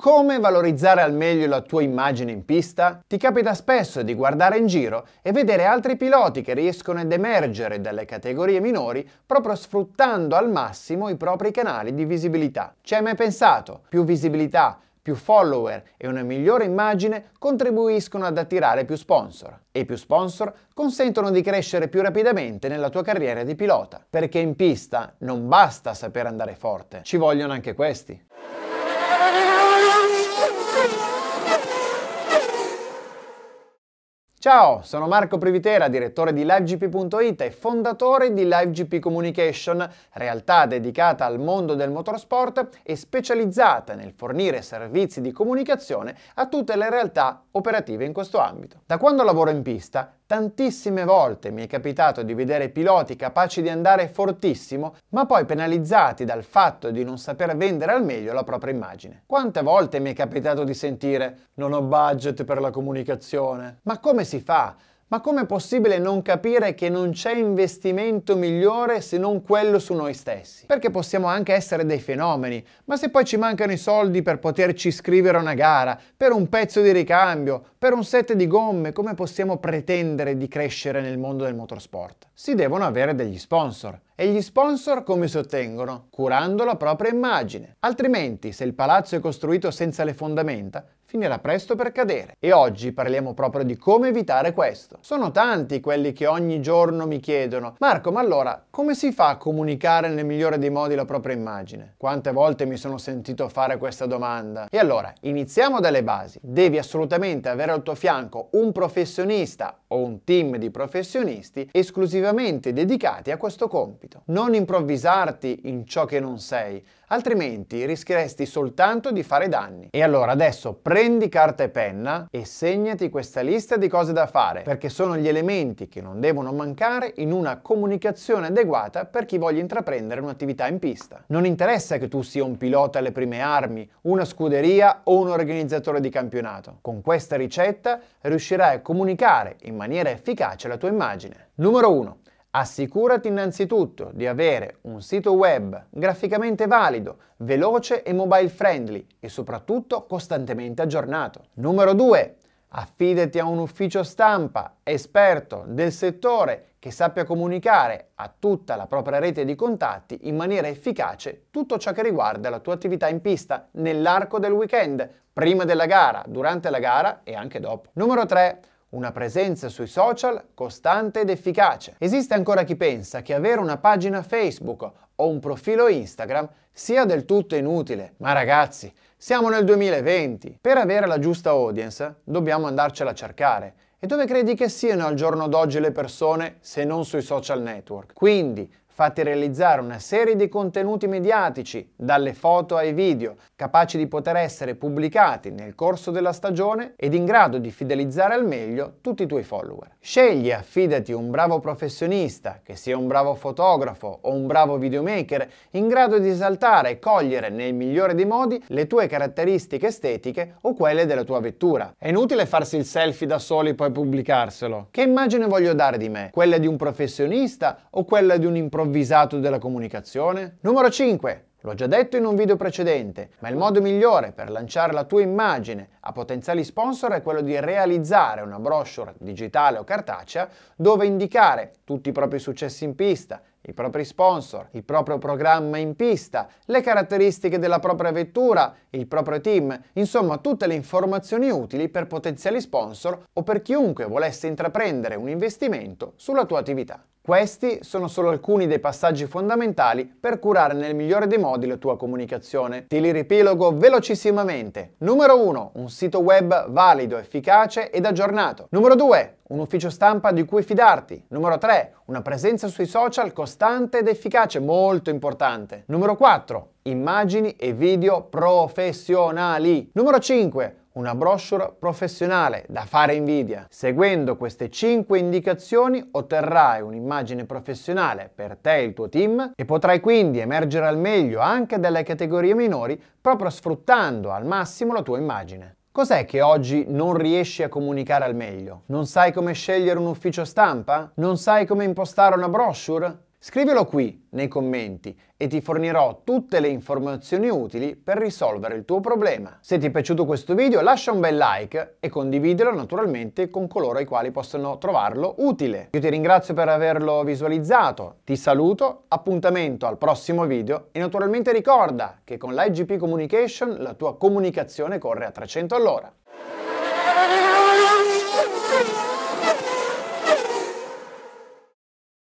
Come valorizzare al meglio la tua immagine in pista? Ti capita spesso di guardare in giro e vedere altri piloti che riescono ad emergere dalle categorie minori proprio sfruttando al massimo i propri canali di visibilità. Ci hai mai pensato? Più visibilità, più follower e una migliore immagine contribuiscono ad attirare più sponsor e più sponsor consentono di crescere più rapidamente nella tua carriera di pilota, perché in pista non basta saper andare forte, ci vogliono anche questi. Ciao, sono Marco Privitera, direttore di LiveGP.it e fondatore di LiveGP Communication, realtà dedicata al mondo del motorsport e specializzata nel fornire servizi di comunicazione a tutte le realtà operative in questo ambito. Da quando lavoro in pista, Tantissime volte mi è capitato di vedere piloti capaci di andare fortissimo, ma poi penalizzati dal fatto di non saper vendere al meglio la propria immagine. Quante volte mi è capitato di sentire non ho budget per la comunicazione? Ma come si fa? Ma com'è possibile non capire che non c'è investimento migliore se non quello su noi stessi? Perché possiamo anche essere dei fenomeni, ma se poi ci mancano i soldi per poterci iscrivere a una gara, per un pezzo di ricambio, per un set di gomme, come possiamo pretendere di crescere nel mondo del motorsport? Si devono avere degli sponsor. E gli sponsor come si ottengono? Curando la propria immagine. Altrimenti, se il palazzo è costruito senza le fondamenta, finirà presto per cadere. E oggi parliamo proprio di come evitare questo. Sono tanti quelli che ogni giorno mi chiedono, Marco, ma allora come si fa a comunicare nel migliore dei modi la propria immagine? Quante volte mi sono sentito fare questa domanda? E allora, iniziamo dalle basi. Devi assolutamente avere al tuo fianco un professionista o un team di professionisti esclusivamente dedicati a questo compito compito. Non improvvisarti in ciò che non sei, altrimenti rischieresti soltanto di fare danni. E allora adesso prendi carta e penna e segnati questa lista di cose da fare, perché sono gli elementi che non devono mancare in una comunicazione adeguata per chi voglia intraprendere un'attività in pista. Non interessa che tu sia un pilota alle prime armi, una scuderia o un organizzatore di campionato. Con questa ricetta riuscirai a comunicare in maniera efficace la tua immagine. Numero 1. Assicurati innanzitutto di avere un sito web graficamente valido, veloce e mobile friendly e soprattutto costantemente aggiornato. Numero 2. Affidati a un ufficio stampa esperto del settore che sappia comunicare a tutta la propria rete di contatti in maniera efficace tutto ciò che riguarda la tua attività in pista nell'arco del weekend, prima della gara, durante la gara e anche dopo. Numero 3 una presenza sui social costante ed efficace. Esiste ancora chi pensa che avere una pagina Facebook o un profilo Instagram sia del tutto inutile. Ma ragazzi, siamo nel 2020. Per avere la giusta audience dobbiamo andarcela a cercare. E dove credi che siano al giorno d'oggi le persone se non sui social network? Quindi fatti realizzare una serie di contenuti mediatici, dalle foto ai video, capaci di poter essere pubblicati nel corso della stagione ed in grado di fidelizzare al meglio tutti i tuoi follower. Scegli e affidati un bravo professionista, che sia un bravo fotografo o un bravo videomaker, in grado di esaltare e cogliere nel migliore dei modi le tue caratteristiche estetiche o quelle della tua vettura. È inutile farsi il selfie da soli e poi pubblicarselo. Che immagine voglio dare di me? Quella di un professionista o quella di un improvvisato? improvvisato della comunicazione? Numero 5. L'ho già detto in un video precedente, ma il modo migliore per lanciare la tua immagine a potenziali sponsor è quello di realizzare una brochure digitale o cartacea dove indicare tutti i propri successi in pista, i propri sponsor, il proprio programma in pista, le caratteristiche della propria vettura, il proprio team, insomma tutte le informazioni utili per potenziali sponsor o per chiunque volesse intraprendere un investimento sulla tua attività. Questi sono solo alcuni dei passaggi fondamentali per curare nel migliore dei modi la tua comunicazione. Te li ripilogo velocissimamente. Numero 1. Un sito web valido, efficace ed aggiornato. Numero 2. Un ufficio stampa di cui fidarti. Numero 3. Una presenza sui social costante ed efficace, molto importante. Numero 4. Immagini e video professionali. Numero 5 una brochure professionale da fare invidia. Seguendo queste 5 indicazioni otterrai un'immagine professionale per te e il tuo team e potrai quindi emergere al meglio anche dalle categorie minori proprio sfruttando al massimo la tua immagine. Cos'è che oggi non riesci a comunicare al meglio? Non sai come scegliere un ufficio stampa? Non sai come impostare una brochure? Scrivilo qui, nei commenti, e ti fornirò tutte le informazioni utili per risolvere il tuo problema. Se ti è piaciuto questo video lascia un bel like e condividilo naturalmente con coloro i quali possono trovarlo utile. Io ti ringrazio per averlo visualizzato, ti saluto, appuntamento al prossimo video e naturalmente ricorda che con l'IGP Communication la tua comunicazione corre a 300 all'ora.